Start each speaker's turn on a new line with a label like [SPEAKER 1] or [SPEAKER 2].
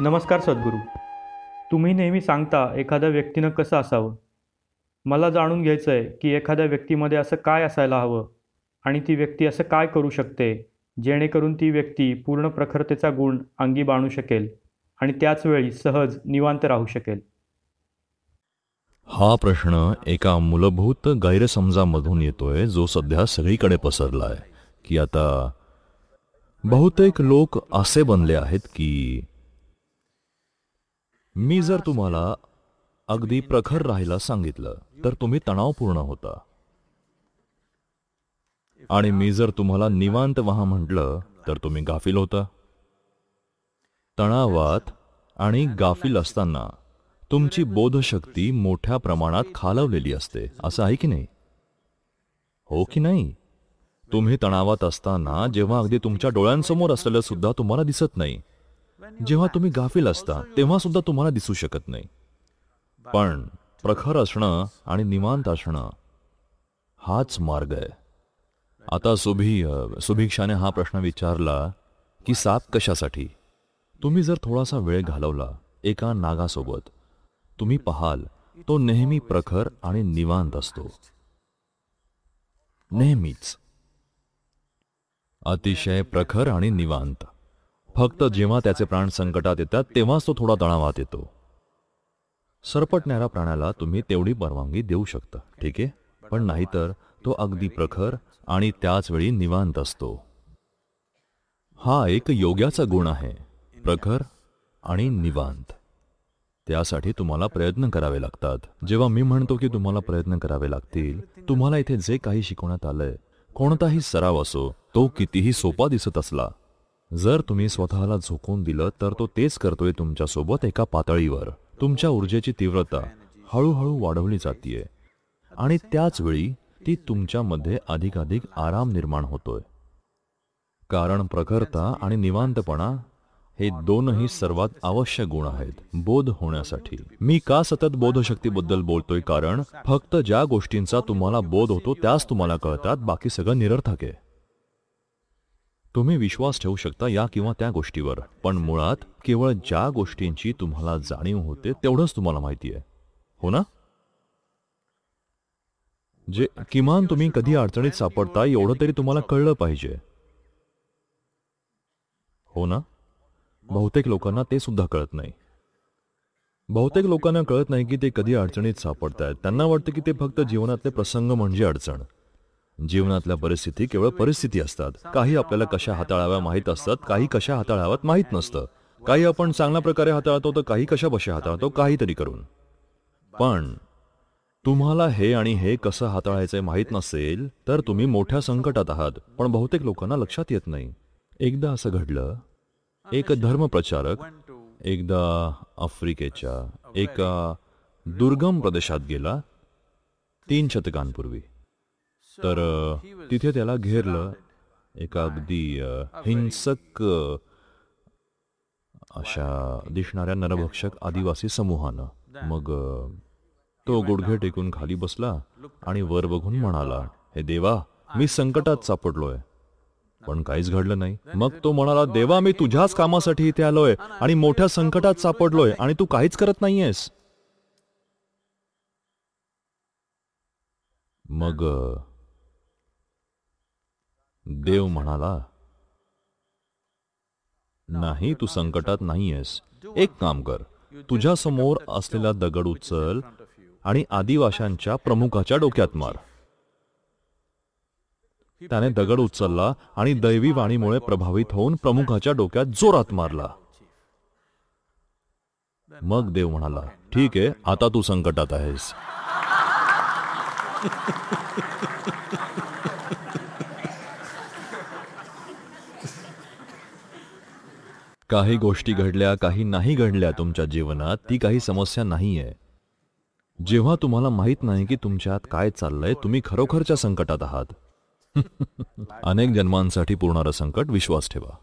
[SPEAKER 1] नमस्कार सद्गुरू तुम्ही नेहमी सांगता एखाद्या व्यक्तीनं कसं असावं मला जाणून घ्यायचं आहे की एखाद्या व्यक्तीमध्ये असं काय असायला हवं आणि ती व्यक्ती असं काय करू शकते जेणेकरून ती व्यक्ती पूर्ण प्रखरतेचा गुण अंगी बाणू शकेल आणि त्याचवेळी सहज निवांत राहू शकेल हा प्रश्न एका मूलभूत गैरसमजामधून येतोय जो सध्या सगळीकडे पसरला आहे की आता बहुतेक लोक असे बनले आहेत की मी जर तुम्हाला अगदी प्रखर राहायला सांगितलं तर तुम्ही तणावपूर्ण होता आणि मी जर तुम्हाला निवांत व्हा म्हटलं तर तुम्ही गाफील होता तणावात आणि गाफील असताना तुमची बोधशक्ती मोठ्या प्रमाणात खालवलेली असते असं आहे की नाही हो की नाही तुम्ही तणावात असताना जेव्हा अगदी तुमच्या डोळ्यांसमोर असलेलं सुद्धा तुम्हाला दिसत नाही जेव्हा तुम्ही गाफील असता तेव्हा सुद्धा तुम्हाला दिसू शकत नाही पण प्रखर असणं आणि निवांत असणं हाच मार्ग आहे आता सुभी सुभिक्षाने हा प्रश्न विचारला की साप कशासाठी तुम्ही जर थोडासा वेळ घालवला एका नागासोबत तुम्ही पाहाल तो नेहमी प्रखर आणि निवांत असतो नेहमीच अतिशय प्रखर आणि निवांत फक्त जेव्हा त्याचे प्राण संकटात येतात तेव्हाच तो थोडा तणावात येतो सरपटणाऱ्या प्राण्याला तुम्ही तेवढी परवानगी देऊ शकता ठीक आहे पण नाहीतर तो अगदी प्रखर आणि त्याच वेळी निवांत असतो हा एक योग्याचा गुण आहे प्रखर आणि निवांत त्यासाठी तुम्हाला प्रयत्न करावे लागतात जेव्हा मी म्हणतो की तुम्हाला प्रयत्न करावे लागतील तुम्हाला इथे जे काही शिकवण्यात आलंय कोणताही सराव असो तो कितीही सोपा दिसत असला जर तुम्ही स्वतःला झोकून दिलं तर तो तेच करतोय तुमच्यासोबत एका पातळीवर तुमच्या ऊर्जेची तीव्रता हळूहळू वाढवली जातीये आणि त्याच वेळी ती तुमच्यामध्ये अधिकाधिक आराम निर्माण होतोय कारण प्रखरता आणि निवांतपणा हे दोनही सर्वात आवश्यक गुण आहेत बोध होण्यासाठी मी का सतत बोधशक्तीबद्दल बोलतोय कारण फक्त ज्या गोष्टींचा तुम्हाला बोध होतो त्याच तुम्हाला कळतात बाकी सगळं निरर्थक आहे तुम्ही विश्वास ठेवू शकता या किंवा त्या गोष्टीवर पण मुळात केवळ ज्या गोष्टींची तुम्हाला जाणीव होते तेवढंच तुम्हाला माहिती आहे हो ना जे किमान तुम्ही कधी अडचणीत सापडता एवढं तरी तुम्हाला कळलं पाहिजे हो ना बहुतेक लोकांना ते सुद्धा कळत नाही बहुतेक लोकांना कळत नाही की ते कधी अडचणीत सापडत आहेत त्यांना वाटतं की ते फक्त जीवनातले प्रसंग म्हणजे अडचण जीवनातल्या परिस्थिती केवळ परिस्थिती असतात काही आपल्याला कशा हाताळाव्या माहीत असतात काही कशा हाताळाव्यात माहीत नसतं काही आपण चांगल्या प्रकारे हाताळतो तर काही कशा बशा हाताळतो काहीतरी करून पण तुम्हाला हे आणि हे कसं हाताळायचं माहीत नसेल तर तुम्ही मोठ्या संकटात आहात पण बहुतेक लोकांना लक्षात येत नाही एकदा असं घडलं एक धर्मप्रचारक एकदा आफ्रिकेच्या एका दुर्गम प्रदेशात गेला तीन शतकांपूर्वी तर uh, तिथे त्याला घेरलं एका अगदी uh, हिंसक uh, अशा दिसणाऱ्या नरभक्षक आदिवासी समूहानं मग तो गुडघे टेकून खाली बसला आणि वर बघून म्हणाला हे देवा मी संकटात सापडलोय पण काहीच घडलं नाही मग तो म्हणाला देवा मी तुझ्याच कामासाठी इथे आलोय आणि मोठ्या संकटात सापडलोय आणि तू काहीच करत नाहीयेस मग देव म्हणाला नाही तू संकटात नाहीयेस एक काम कर तुझ्या समोर असलेला दगड उचल आणि आदिवाशांच्या प्रमुखाच्या डोक्यात मार त्याने दगड उचलला आणि दैवी वाणीमुळे प्रभावित होऊन प्रमुखाच्या डोक्यात जोरात मारला मग देव म्हणाला ठीक आहे आता तू संकटात आहेस काही गोष्टी घडल्या काही नाही घडल्या तुमच्या जीवनात ती काही समस्या नाही आहे जेव्हा तुम्हाला माहीत नाही की तुमच्यात काय चाललंय तुम्ही खरोखरच्या संकटात आहात अनेक जन्मांसाठी पुरणारं संकट विश्वास ठेवा